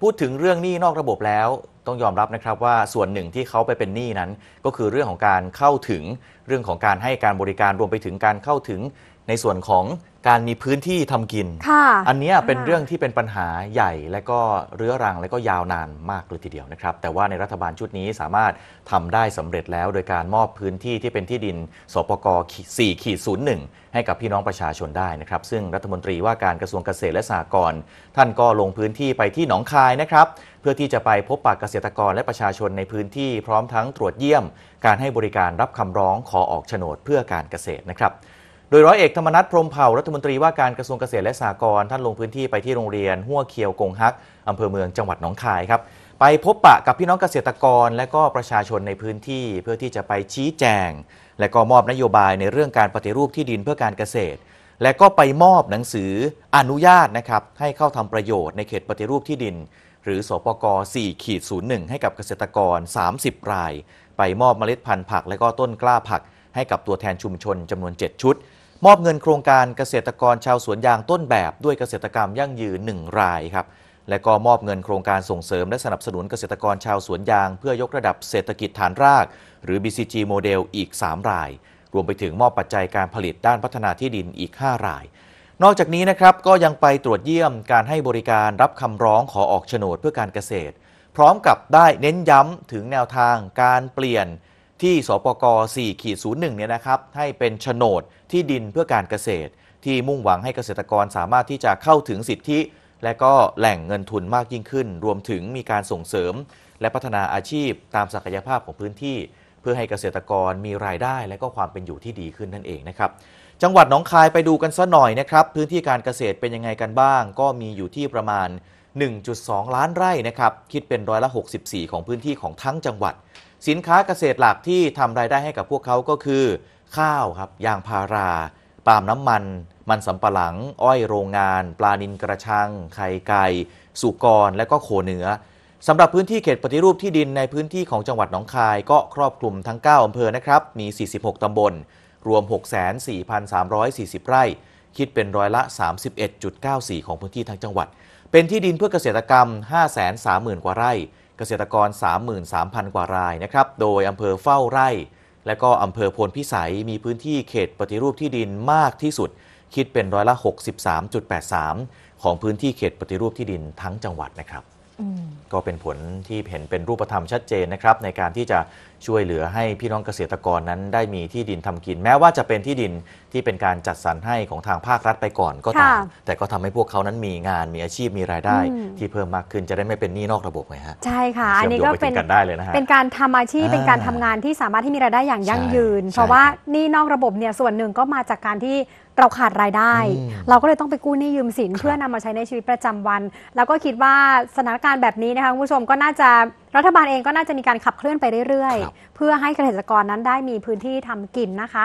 พูดถึงเรื่องหนี้นอกระบบแล้วต้องยอมรับนะครับว่าส่วนหนึ่งที่เขาไปเป็นหนี้นั้น ก็คือเรื่องของการเข้าถึง เรื่องของการให้การบริการรวมไปถึงการเข้าถึงในส่วนของการมีพื้นที่ทำกิน อันนี้เป็นเรื่องที่เป็นปัญหาใหญ่และก็เรื้อรังและก็ยาวนานมากเลยทีเดียวนะครับ แต่ว่าในรัฐบาลชุดนี้สามารถทำได้สำเร็จแล้วโดยการมอบพื้นที่ที่เป็นที่ดิน สปก4ขีด01 ให้กับพี่น้องประชาชนได้นะครับ ซึ่งรัฐมนตรีว่าการกระทรวงเกษตรและสหกรณ์ท่านก็ลงพื้นที่ไปที่หนองคายนะครับ เพื่อที่จะไปพบปะเกษตรกรและประชาชนในพื้นที่พร้อมทั้งตรวจเยี่ยม การให้บริการรับคำร้องขอออกโฉนดเพื่อการเกษตรนะครับโดยร้อยเอกธรรมนัฐพรมเผ่ารัฐมนตรีว่าการกระทรวงเกษตรและสหกรณ์ท่านลงพื้นที่ไปที่โรงเรียนหัวเคียวกงฮัก อำเภอเมืองจังหวัดหนองคายครับไปพบปะกับพี่น้องเกษตรกรและก็ประชาชนในพื้นที่เพื่อที่จะไปชี้แจง และก็มอบนโยบายในเรื่องการปฏิรูปที่ดินเพื่อการเกษตร และก็ไปมอบหนังสืออนุญาตนะครับให้เข้าทำประโยชน์ในเขตปฏิรูปที่ดิน หรือ สปก4ขีด01 ให้กับเกษตรกร 30รายไปมอบเมล็ดพันธุ์ผักและก็ต้นกล้าผักให้กับตัวแทนชุมชนจำนวน 7 ชุดมอบเงินโครงการเกษตรกรชาวสวนยางต้นแบบด้วยเกษตรกรรมยั่งยืน 1 รายครับและก็มอบเงินโครงการส่งเสริมและสนับสนุนเกษตรกรชาวสวนยางเพื่อยกระดับเศรษฐกิจฐานราก หรือ BCG โมเดลอีก 3 ราย รวมไปถึงมอบปัจจัยการผลิตด้านพัฒนาที่ดินอีก 5 ราย นอกจากนี้นะครับ ก็ยังไปตรวจเยี่ยมการให้บริการรับคำร้องขอออกโฉนดเพื่อการเกษตร พร้อมกับได้เน้นย้ำถึงแนวทางการเปลี่ยนที่สปก4ขีด01เนี่ยนะครับ ให้เป็นโฉนดที่ดินเพื่อการเกษตร ที่มุ่งหวังให้เกษตรกรสามารถที่จะเข้าถึงสิทธิ และก็แหล่งเงินทุนมากยิ่งขึ้น รวมถึงมีการส่งเสริม และพัฒนาอาชีพตามศักยภาพของพื้นที่ เพื่อให้เกษตรกรมีรายได้และก็ความเป็นอยู่ที่ดีขึ้นนั่นเองนะครับ จังหวัดหนองคายไปดูกันซะหน่อยนะครับพื้นที่การเกษตรเป็นยังไงกันบ้าง ก็มีอยู่ที่ประมาณ1.2 ล้านไร่นะครับ คิดเป็นร้อยละ 64 ของพื้นที่ของทั้งจังหวัด สินค้าเกษตรหลักที่ทำรายได้ให้กับพวกเขาก็คือ ข้าวครับ ยางพารา ปาล์มน้ำมัน มันสำปะหลัง อ้อยโรงงาน ปลานินกระชัง ไข่ไก่ สุกร และก็โคเนื้อ สำหรับพื้นที่เขตปฏิรูปที่ดินในพื้นที่ของจังหวัดหนองคาย ก็ครอบคลุมทั้ง 9อำเภอนะครับ มี 46ตำบล รวม6 4 3 4 0 ไร่ คิดเป็นร้อยละ31.94 ของพื้นที่ทั้งจังหวัดเป็นที่ดินเพื่อเกษตรกรรม530,000 กว่าไร่ เกษตรกร 33,000 กว่ารายนะครับ โดยอำเภอเฝ้าไร่ และก็อำเภอพลพิสัย มีพื้นที่เขตปฏิรูปที่ดินมากที่สุด คิดเป็นร้อยละ 63.83 ของพื้นที่เขตปฏิรูปที่ดินทั้งจังหวัดนะครับ ก็เป็นผลที่เห็นเป็นรูปธรรมชัดเจนนะครับในการที่จะช่วยเหลือให้พี่น้องเกษตรกรนั้นได้มีที่ดินทำกิน แม้ว่าจะเป็นที่ดินที่เป็นการจัดสรรให้ของทางภาครัฐไปก่อนก็ตาม แต่ก็ทำให้พวกเขานั้นมีงาน มีอาชีพมีรายได้ที่เพิ่มมากขึ้นจะได้ไม่เป็นหนี้นอกระบบไงฮะ ใช่ค่ะอันนี้ก็เป็นกันได้เลยนะฮะเป็นการทำอาชีพเป็นการทำงานที่สามารถที่มีรายได้อย่างยั่งยืน เพราะว่าหนี้นอกระบบเนี่ยส่วนหนึ่งก็มาจากการที่เราขาดรายได้ เราก็เลยต้องไปกู้หนี้ยืมสิน เพื่อนำมาใช้ในชีวิตประจำวัน แล้วก็คิดว่าสถานการณ์แบบนี้นะคะคุณผู้ชมก็น่าจะรัฐบาลเองก็น่าจะมีการขับเคลื่อนไปเรื่อยๆ เพื่อให้เกษตรกรนั้นได้มีพื้นที่ทำกินนะคะ